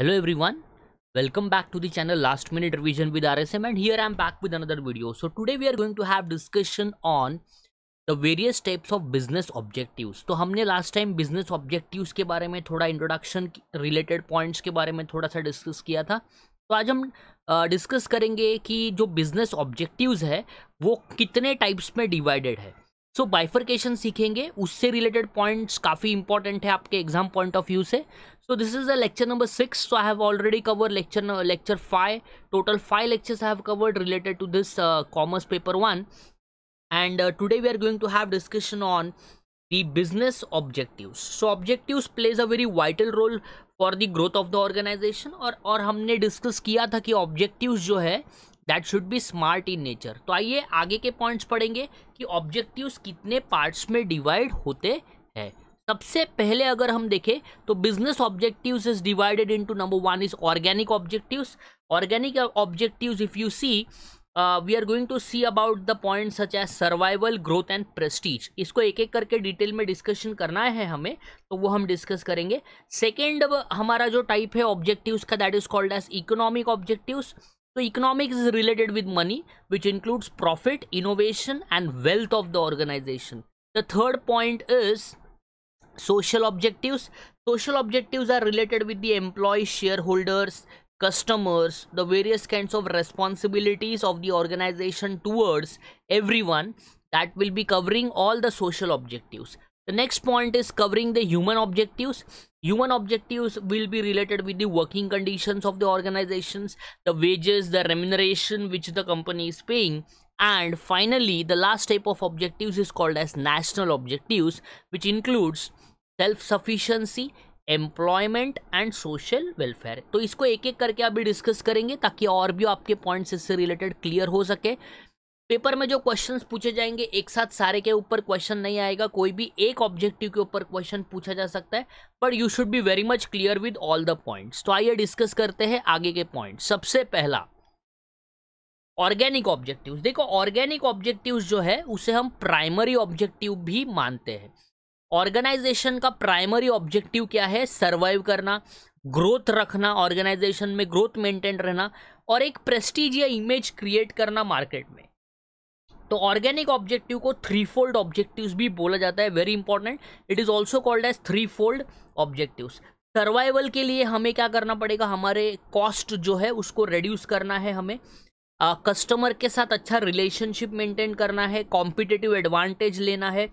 Hello everyone welcome back to the channel last minute revision with RSM and here I am back with another video so today we are going to have discussion on the various types of business objectives तो हमने last time business objectives के बारे में थोड़ा introduction related points के बारे में थोड़ा सा डिस्कस किया था तो आज हम डिस्कस uh, करेंगे कि जो बिजनेस ऑब्जेक्टिव्स है वो कितने टाइप्स में डिवाइडेड है सो so, बाइफर्केशन सीखेंगे उससे रिलेटेड पॉइंट्स काफ़ी इंपॉर्टेंट है आपके एग्जाम पॉइंट ऑफ व्यू से so this is a lecture number six so I have already cover lecture lecture five total five lectures I have covered related to this commerce paper one and today we are going to have discussion on the business objective so objective plays a very vital role for the growth of the organisation और हमने discuss किया था कि objective जो है that should be smart in nature तो आइए आगे के पॉइंट्स पढ़ेंगे कि ऑब्जेक्टिव्स कितने पार्ट्स में डिवाइड होते हैं सबसे पहले अगर हम देखें तो business objectives is divided into number one is organic objectives organic objectives if you see we are going to see about the point such as survival growth and prestige इसको एक एक करके डिटेल में डिस्कशन करना है हमें तो वो हम डिस्कस करेंगे सेकेंड हमारा जो टाइप है ऑब्जेक्टिव का that is called as economic objectives So economics is related with money, which includes profit, innovation, and wealth of the organization. The third point is social objectives. Social objectives are related with the employees, shareholders, customers, the various kinds of responsibilities of the organization towards everyone that will be covering all the social objectives. The next point is covering the human objectives. Human objectives will be related with the working conditions of the organizations, the wages, the remuneration which the company is paying. And finally, the last type of objectives is called as national objectives, which includes self-sufficiency, employment, and social welfare. So, इसको एक एक करके अभी discuss करेंगे ताकि और भी आपके पॉइंट्स इससे रिलेटेड क्लियर हो सके पेपर में जो क्वेश्चंस पूछे जाएंगे एक साथ सारे के ऊपर क्वेश्चन नहीं आएगा कोई भी एक ऑब्जेक्टिव के ऊपर क्वेश्चन पूछा जा सकता है but you should be very much clear with all the points तो आइए डिस्कस करते हैं आगे के पॉइंट सबसे पहला ऑर्गेनिक ऑब्जेक्टिव देखो ऑर्गेनिक ऑब्जेक्टिव जो है उसे हम प्राइमरी ऑब्जेक्टिव भी मानते हैं ऑर्गेनाइजेशन का प्राइमरी ऑब्जेक्टिव क्या है सर्वाइव करना ग्रोथ रखना ऑर्गेनाइजेशन में ग्रोथ मेंटेन रहना और एक प्रेस्टीज या इमेज क्रिएट करना मार्केट में तो ऑर्गेनिक ऑब्जेक्टिव को थ्री फोल्ड ऑब्जेक्टिव्स भी बोला जाता है very important it is also called as three fold objectives survival के लिए हमें क्या करना पड़ेगा हमारे कॉस्ट जो है उसको रिड्यूस करना है हमें कस्टमर के साथ अच्छा रिलेशनशिप मेंटेन करना है कॉम्पिटेटिव एडवांटेज लेना है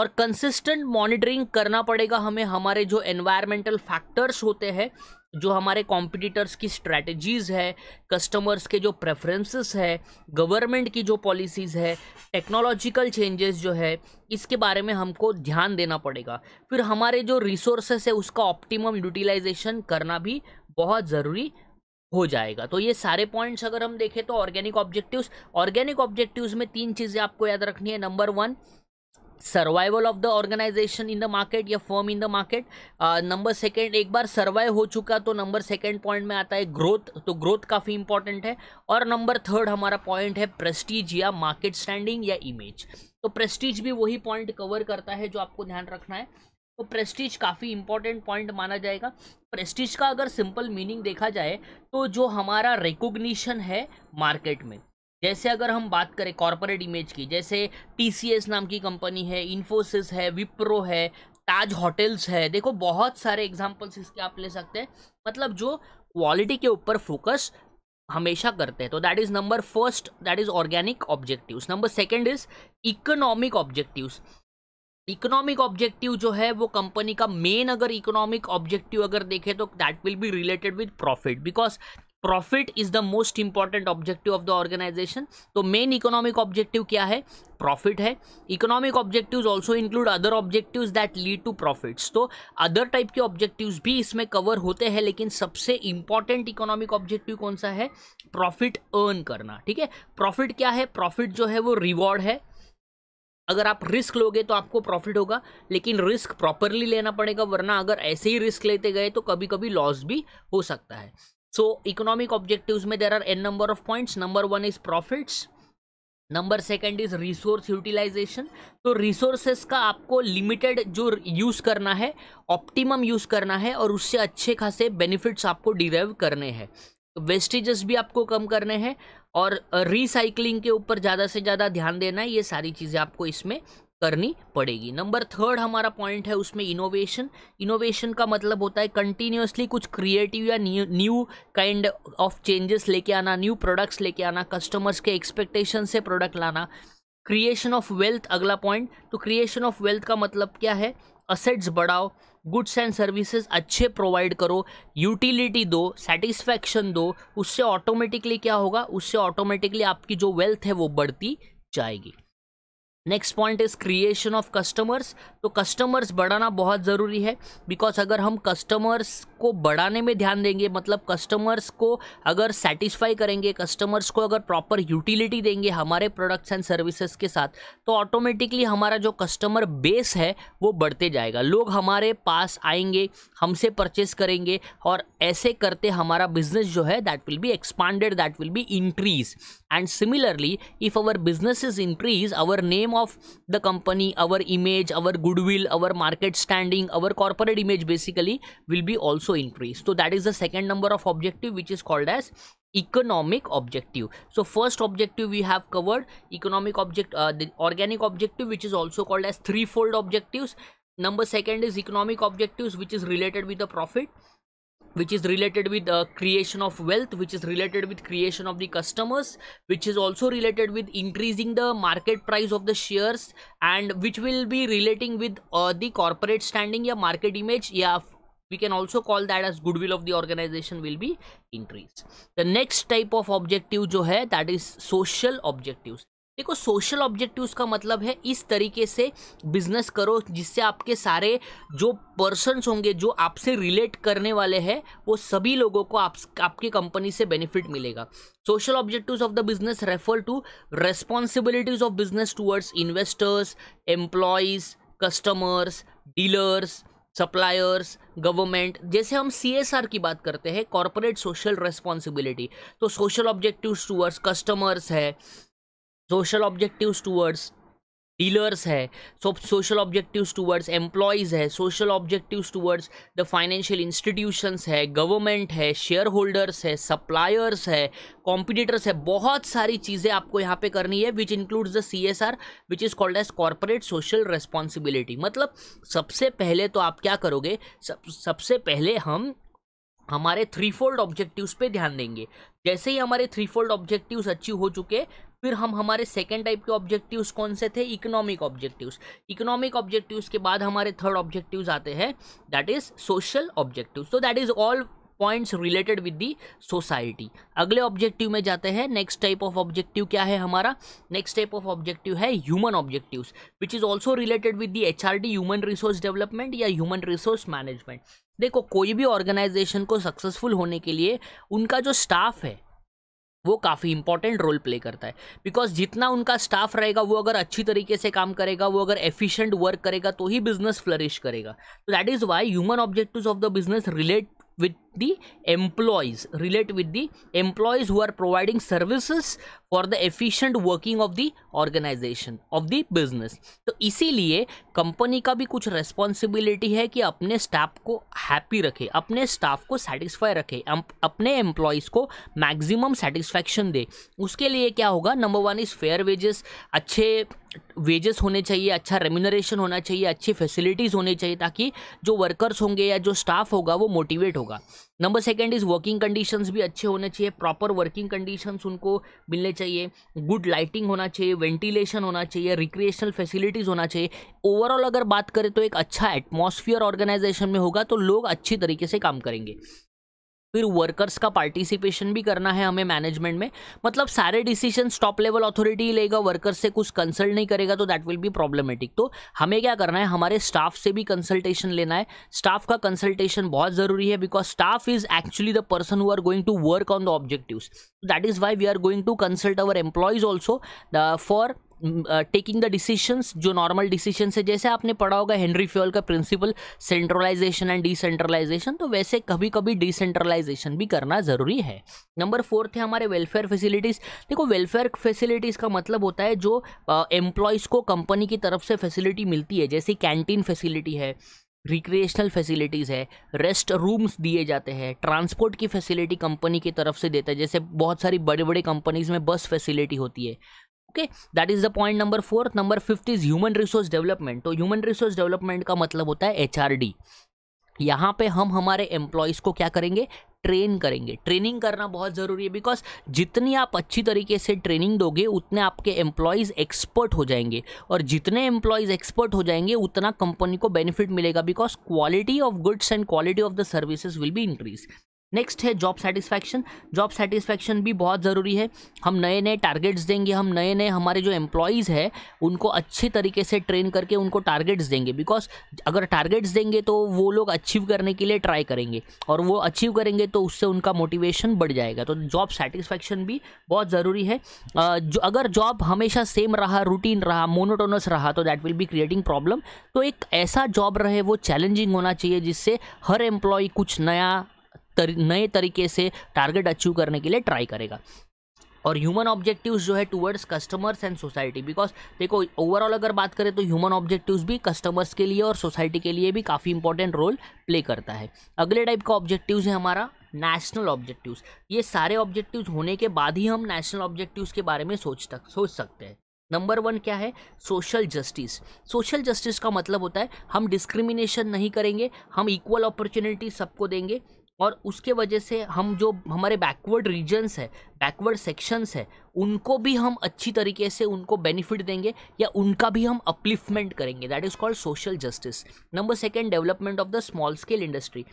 और कंसिस्टेंट मॉनिटरिंग करना पड़ेगा हमें हमारे जो एनवायरमेंटल फैक्टर्स होते हैं जो हमारे कॉम्पिटिटर्स की स्ट्रैटेजीज़ है कस्टमर्स के जो प्रेफरेंसेस है गवर्नमेंट की जो पॉलिसीज़ है टेक्नोलॉजिकल चेंजेस जो है इसके बारे में हमको ध्यान देना पड़ेगा फिर हमारे जो रिसोर्सेस है उसका ऑप्टिमम यूटिलाइजेशन करना भी बहुत ज़रूरी हो जाएगा तो ये सारे पॉइंट्स अगर हम देखें तो ऑर्गेनिक ऑब्जेक्टिव्स ऑर्गेनिक ऑब्जेक्टिव्स में तीन चीज़ें आपको याद रखनी है number one survival of the organisation in the market या firm in the market number second एक बार सर्वाइव हो चुका तो नंबर सेकेंड पॉइंट में आता है ग्रोथ तो ग्रोथ काफ़ी इंपॉर्टेंट है और नंबर थर्ड हमारा पॉइंट है प्रेस्टीज या मार्केट स्टैंडिंग या इमेज तो प्रेस्टीज भी वही पॉइंट कवर करता है जो आपको ध्यान रखना है तो प्रेस्टीज काफ़ी इंपॉर्टेंट पॉइंट माना जाएगा प्रेस्टीज का अगर सिंपल मीनिंग देखा जाए तो जो हमारा रिकोगनीशन है मार्केट में जैसे अगर हम बात करें कॉरपोरेट इमेज की जैसे टी नाम की कंपनी है इन्फोसिस है विप्रो है ताज होटल्स है देखो बहुत सारे एग्जाम्पल्स इसके आप ले सकते हैं मतलब जो क्वालिटी के ऊपर फोकस हमेशा करते हैं तो that is number first that is organic objectives number second is economic objectives economic objective जो है वो कंपनी का मेन अगर इकोनॉमिक ऑब्जेक्टिव अगर देखें तो that will be related with profit because profit is the most important objective of the organisation तो main economic objective क्या है प्रॉफिट है economic objectives also include other objective that lead to profits तो other type के objective भी इसमें cover होते हैं लेकिन सबसे इंपॉर्टेंट इकोनॉमिक ऑब्जेक्टिव कौन सा है प्रॉफिट अर्न करना ठीक है प्रॉफिट क्या है प्रॉफिट जो है वो रिवॉर्ड है अगर आप रिस्क लोगे तो आपको प्रॉफिट होगा लेकिन रिस्क प्रॉपरली लेना पड़ेगा वरना अगर ऐसे ही रिस्क लेते गए तो कभी कभी लॉस भी हो सकता है सो इकोनॉमिक objectives में there are an number of points. Number one is profits. Number second is resource utilisation तो रिसोर्सेस का आपको लिमिटेड जो यूज़ करना है ऑप्टिमम यूज़ करना है और उससे अच्छे खासे बेनिफिट्स आपको डिराइव करने हैं वेस्टेजेस तो भी आपको कम करने हैं और रिसाइकलिंग के ऊपर ज़्यादा से ज़्यादा ध्यान देना है ये सारी चीज़ें आपको इसमें करनी पड़ेगी नंबर थर्ड हमारा पॉइंट है उसमें इनोवेशन इनोवेशन का मतलब होता है कंटिन्यूसली कुछ क्रिएटिव या न्यू काइंड ऑफ चेंजेस लेके आना न्यू प्रोडक्ट्स लेके आना कस्टमर्स के एक्सपेक्टेशन से प्रोडक्ट लाना क्रिएशन ऑफ वेल्थ अगला पॉइंट तो क्रिएशन ऑफ वेल्थ का मतलब क्या है असेट्स बढ़ाओ गुड्स एंड सर्विसेज अच्छे प्रोवाइड करो यूटिलिटी दो सेटिस्फैक्शन दो उससे ऑटोमेटिकली क्या होगा उससे ऑटोमेटिकली आपकी जो वेल्थ है वो बढ़ती जाएगी next point is creation of customers तो कस्टमर्स बढ़ाना बहुत ज़रूरी है बिकॉज अगर हम कस्टमर्स को बढ़ाने में ध्यान देंगे मतलब कस्टमर्स को अगर सेटिस्फाई करेंगे कस्टमर्स को अगर प्रॉपर यूटिलिटी देंगे हमारे प्रोडक्ट्स एंड सर्विसेज के साथ तो ऑटोमेटिकली हमारा जो कस्टमर बेस है वो बढ़ते जाएगा लोग हमारे पास आएंगे हमसे परचेस करेंगे और ऐसे करते हमारा बिजनेस जो है that will be expanded that will be increase and similarly if our business is increase our name of the company our image our goodwill our market standing our corporate image basically will be also also increase so that is the second number of objective which is called as economic objective so first objective we have covered economic object uh, the organic objective which is also called as threefold objectives number second is economic objectives which is related with the profit which is related with uh, creation of wealth which is related with creation of the customers which is also related with increasing the market price of the shares and which will be relating with uh, the corporate standing yeah market image yeah we can also call that as goodwill of the organization will be increased the next type of objective जो है that is social objectives देखो social objectives का मतलब है इस तरीके से business करो जिससे आपके सारे जो पर्सनस होंगे जो आपसे रिलेट करने वाले हैं वो सभी लोगों को आप आपकी कंपनी से बेनिफिट मिलेगा social objectives of the business refer to responsibilities of business towards investors employees customers dealers suppliers government जैसे हम सी की बात करते हैं कॉरपोरेट सोशल रेस्पॉन्सिबिलिटी तो सोशल ऑब्जेक्टिव टूवर्ड्स कस्टमर्स है सोशल ऑब्जेक्टिव टूवर्ड्स डीलर्स है so social objectives towards employees है social objectives towards the financial institutions है गवर्नमेंट है शेयर होल्डर्स है सप्लायर्स है कॉम्पिटिटर्स है बहुत सारी चीज़ें आपको यहाँ पे करनी है which includes the C S R which is called as corporate social responsibility मतलब सबसे पहले तो आप क्या करोगे सब सबसे पहले हम हमारे थ्री फोल्ड ऑब्जेक्टिव्स पे ध्यान देंगे जैसे ही हमारे थ्री फोल्ड ऑब्जेक्टिव्स अचीव हो चुके फिर हम हमारे सेकेंड टाइप के ऑब्जेक्टिव्स कौन से थे इकोनॉमिक ऑब्जेक्टिव्स इकोनॉमिक ऑब्जेक्टिव्स के बाद हमारे थर्ड ऑब्जेक्टिव्स आते हैं दैट इज सोशल ऑब्जेक्टिव तो that is all points related with the society अगले ऑब्जेक्टिव में जाते हैं नेक्स्ट टाइप ऑफ ऑब्जेक्टिव क्या है हमारा नेक्स्ट टाइप ऑफ ऑब्जेक्टिव है human objective which is also related with the H R D human resource development या human resource management देखो कोई भी ऑर्गेनाइजेशन को सक्सेसफुल होने के लिए उनका जो स्टाफ है वो काफ़ी इंपॉर्टेंट रोल प्ले करता है बिकॉज जितना उनका स्टाफ रहेगा वो अगर अच्छी तरीके से काम करेगा वो अगर एफिशिएंट वर्क करेगा तो ही बिजनेस फ्लरिश करेगा तो that is why human objectives of the business relate with the employees relate with the employees who are providing services for the efficient working of the organisation of the business तो इसीलिए company का भी कुछ responsibility है कि अपने staff को happy रखे अपने स्टाफ को सेटिस्फाई रखे अपने एम्प्लॉयज़ को मैक्सिमम सेटिस्फैक्शन दे उसके लिए क्या होगा number one is fair wages अच्छे वेजेस होने चाहिए अच्छा रेम्यूनरेशन होना चाहिए अच्छी फैसिलिटीज़ होनी चाहिए ताकि जो वर्कर्स होंगे या जो स्टाफ होगा वो मोटिवेट होगा number second is working conditions भी अच्छे होने चाहिए प्रॉपर वर्किंग कंडीशंस उनको मिलने चाहिए गुड लाइटिंग होना चाहिए वेंटिलेशन होना चाहिए रिक्रिएशनल फैसिलिटीज़ होना चाहिए ओवरऑल अगर बात करें तो एक अच्छा एटमॉस्फियर ऑर्गेनाइजेशन में होगा तो लोग अच्छी तरीके से काम करेंगे फिर वर्कर्स का पार्टिसिपेशन भी करना है हमें मैनेजमेंट में मतलब सारे डिसीजन टॉप लेवल अथॉरिटी ही लेगा वर्कर्स से कुछ कंसल्ट नहीं करेगा तो दैट विल बी प्रॉब्लमेटिक तो हमें क्या करना है हमारे स्टाफ से भी कंसल्टेशन लेना है स्टाफ का कंसल्टेशन बहुत ज़रूरी है because staff is actually the person who are going to work on the objective that is why we are going to consult our employees also for taking the decisions जो normal decisions है जैसे आपने पढ़ा होगा Henri Fayol का principle centralisation and decentralisation तो वैसे कभी कभी डिसेंट्रलाइजेशन भी करना ज़रूरी है नंबर फोर्थ है हमारे वेलफेयर फैसिलिटीज़ देखो वेलफेयर फैसिलिटीज़ का मतलब होता है जो एम्प्लॉयज़ को कंपनी की तरफ से फैसिलिटी मिलती है जैसे कैंटीन फैसिलिटी है रिक्रिएशनल फैसिलिटीज़ है रेस्ट रूम्स दिए जाते हैं ट्रांसपोर्ट की फैसिलिटी कंपनी की तरफ से देता है जैसे बहुत सारी बड़े बड़े कंपनीज़ में बस फैसिलिटी होती है okay that is the point number fourth number fifth is human resource development तो ह्यूमन रिसोर्स डेवलपमेंट का मतलब होता है एच आर डी यहाँ पे हम हमारे एम्प्लॉयज़ को क्या करेंगे ट्रेन करेंगे ट्रेनिंग करना बहुत ज़रूरी है बिकॉज जितनी आप अच्छी तरीके से ट्रेनिंग दोगे उतने आपके एम्प्लॉयज़ एक्सपर्ट हो जाएंगे और जितने एम्प्लॉयज़ एक्सपर्ट हो जाएंगे उतना कंपनी को बेनिफिट मिलेगा because quality of goods and quality of the services will be increase next है जॉब सेटिस्फैक्शन जॉब सेटिस्फैक्शन भी बहुत ज़रूरी है हम नए नए टारगेट्स देंगे हम नए नए हमारे जो एम्प्लॉयज़ हैं उनको अच्छे तरीके से ट्रेन करके उनको टारगेट्स देंगे बिकॉज अगर टारगेट्स देंगे तो वो लोग अचीव करने के लिए ट्राई करेंगे और वो अचीव करेंगे तो उससे उनका मोटिवेशन बढ़ जाएगा तो जॉब सेटिस्फैक्शन भी बहुत ज़रूरी है जो अगर जॉब हमेशा सेम रहा रूटीन रहा मोनोटोनस रहा तो that will be creating problem तो एक ऐसा जॉब रहे वो चैलेंजिंग होना चाहिए जिससे हर एम्प्लॉय कुछ नया तर, नए तरीके से टारगेट अचीव करने के लिए ट्राई करेगा और ह्यूमन ऑब्जेक्टिव्स जो है towards customers and society because देखो ओवरऑल अगर बात करें तो ह्यूमन ऑब्जेक्टिव्स भी कस्टमर्स के लिए और सोसाइटी के लिए भी काफ़ी इंपॉर्टेंट रोल प्ले करता है अगले टाइप का ऑब्जेक्टिव्स है हमारा नेशनल ऑब्जेक्टिव्स ये सारे ऑब्जेक्टिव्स होने के बाद ही हम नेशनल ऑब्जेक्टिव्स के बारे में सोच तक सोच सकते हैं नंबर वन क्या है सोशल जस्टिस सोशल जस्टिस का मतलब होता है हम डिस्क्रिमिनेशन नहीं करेंगे हम इक्वल अपॉर्चुनिटी सबको देंगे और उसके वजह से हम जो हमारे बैकवर्ड रीजन्स है बैकवर्ड सेक्शंस है उनको भी हम अच्छी तरीके से उनको बेनिफिट देंगे या उनका भी हम अपलिफ्टमेंट करेंगे that is called social justice number second development of the small scale industry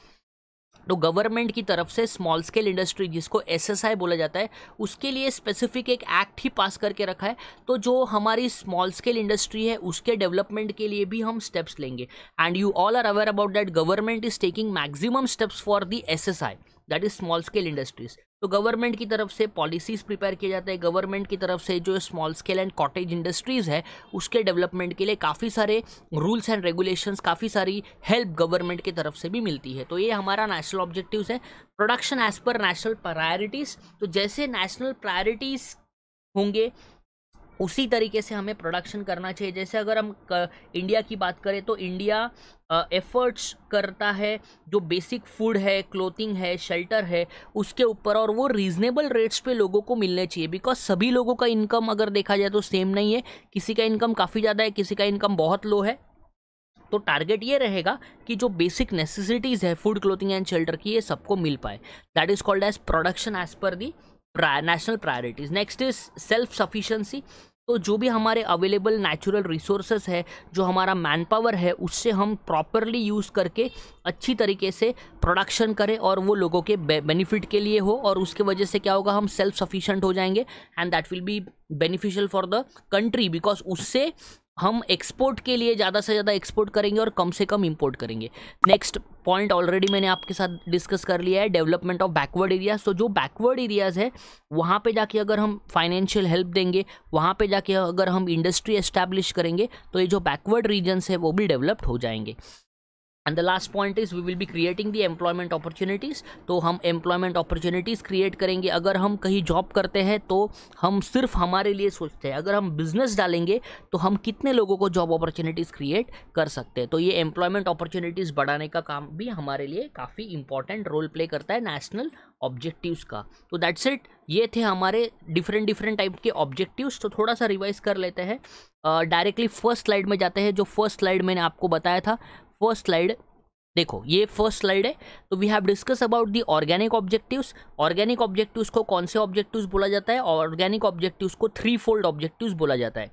तो गवर्नमेंट की तरफ से स्मॉल स्केल इंडस्ट्री जिसको एसएसआई बोला जाता है उसके लिए स्पेसिफिक एक एक्ट ही पास करके रखा है तो जो हमारी स्मॉल स्केल इंडस्ट्री है उसके डेवलपमेंट के लिए भी हम स्टेप्स लेंगे and you all are aware about that government is taking maximum steps for the S S I that is small scale industries तो गवर्नमेंट की तरफ से पॉलिसीज़ प्रिपेयर किए जाते हैं गवर्नमेंट की तरफ से जो small scale and cottage industries है उसके डेवलपमेंट के लिए काफ़ी सारे रूल्स एंड रेगुलेशंस काफ़ी सारी हेल्प गवर्नमेंट की तरफ से भी मिलती है तो ये हमारा नेशनल ऑब्जेक्टिव है production as per national priorities तो जैसे नेशनल प्रायोरिटीज़ होंगे उसी तरीके से हमें प्रोडक्शन करना चाहिए जैसे अगर हम इंडिया की बात करें तो इंडिया एफर्ट्स करता है जो बेसिक फूड है क्लोथिंग है शेल्टर है उसके ऊपर और वो रीजनेबल रेट्स पे लोगों को मिलने चाहिए बिकॉज सभी लोगों का इनकम अगर देखा जाए तो सेम नहीं है किसी का इनकम काफ़ी ज़्यादा है किसी का इनकम बहुत लो है तो टारगेट ये रहेगा कि जो बेसिक नेसेसिटीज़ है फूड क्लोथिंग एंड शेल्टर की ये सबको मिल पाए that is called as production as per the national priorities next is self sufficiency तो जो भी हमारे अवेलेबल नेचुरल रिसोर्सेज है जो हमारा मैन पावर है उससे हम प्रॉपरली यूज़ करके अच्छी तरीके से प्रोडक्शन करें और वो लोगों के बेनिफिट के लिए हो और उसके वजह से क्या होगा हम सेल्फ सफिशेंट हो जाएंगे and that will be beneficial for the country because उससे हम एक्सपोर्ट के लिए ज़्यादा से ज़्यादा एक्सपोर्ट करेंगे और कम से कम इम्पोर्ट करेंगे नेक्स्ट पॉइंट ऑलरेडी मैंने आपके साथ डिस्कस कर लिया है डेवलपमेंट ऑफ बैकवर्ड एरियाज तो जो बैकवर्ड एरियाज है वहाँ पे जाके अगर हम फाइनेंशियल हेल्प देंगे वहाँ पे जाके अगर हम इंडस्ट्री एस्टैब्लिश करेंगे तो ये जो बैकवर्ड रीजन्स है वो भी डेवलप्ड हो जाएंगे and the last point is we will be creating the employment opportunities तो हम employment opportunities create करेंगे अगर हम कहीं job करते हैं तो हम सिर्फ हमारे लिए सोचते हैं अगर हम business डालेंगे तो हम कितने लोगों को job opportunities create कर सकते हैं तो ये employment opportunities बढ़ाने का काम भी हमारे लिए काफ़ी important रोल प्ले करता है national ऑब्जेक्टिव्स का तो दैट्स इट ये थे हमारे डिफरेंट डिफरेंट टाइप के ऑब्जेक्टिव्स तो थोड़ा सा रिवाइज कर लेते हैं डायरेक्टली फर्स्ट स्लाइड में जाते हैं जो फर्स्ट स्लाइड मैंने आपको बताया था फर्स्ट स्लाइड देखो ये फर्स्ट स्लाइड है तो we have discuss about the organic objectives organic objectives को कौन से ऑब्जेक्टिव्स बोला जाता है ऑर्गेनिक ऑब्जेक्टिव्स को थ्री फोल्ड ऑब्जेक्टिव्स बोला जाता है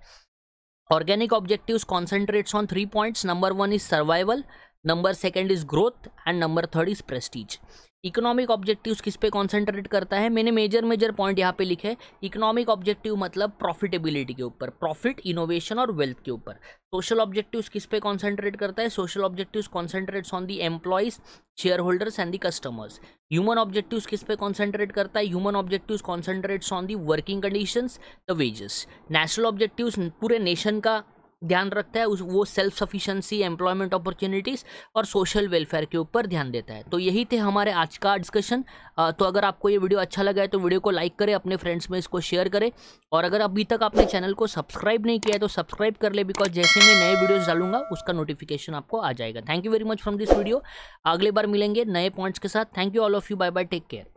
organic objectives concentrates on three points number one is survival number second is growth and number third is prestige economic objectives किस पे कॉन्सेंट्रेट करता है मैंने मेजर मेजर पॉइंट यहाँ पे लिखे इकोनॉमिक ऑब्जेक्टिव मतलब प्रॉफिटेबिलिटी के ऊपर प्रॉफिट इनोवेशन और वेल्थ के ऊपर सोशल ऑब्जेक्टिव्स किस पे कॉन्सेंट्रेट करता है social objectives concentrates on the employees shareholders and the customers human objectives किस पे कॉन्सेंट्रेट करता है human objectives concentrates on the working conditions the wages national objectives पूरे नेशन का ध्यान रखता है उस वो सेल्फ सफिशेंसी एम्प्लॉयमेंट अपॉर्चुनिटीज़ और सोशल वेलफेयर के ऊपर ध्यान देता है तो यही थे हमारे आज का डिस्कशन तो अगर आपको ये वीडियो अच्छा लगा है तो वीडियो को लाइक करें अपने फ्रेंड्स में इसको शेयर करें और अगर अभी तक आपने चैनल को सब्सक्राइब नहीं किया है तो सब्सक्राइब कर ले बिकॉज जैसे मैं नए वीडियोज़ डालूंगा उसका नोटिफिकेशन आपको आ जाएगा thank you very much from this video अगले बार मिलेंगे नए पॉइंट्स के साथ thank you all of you bye bye take care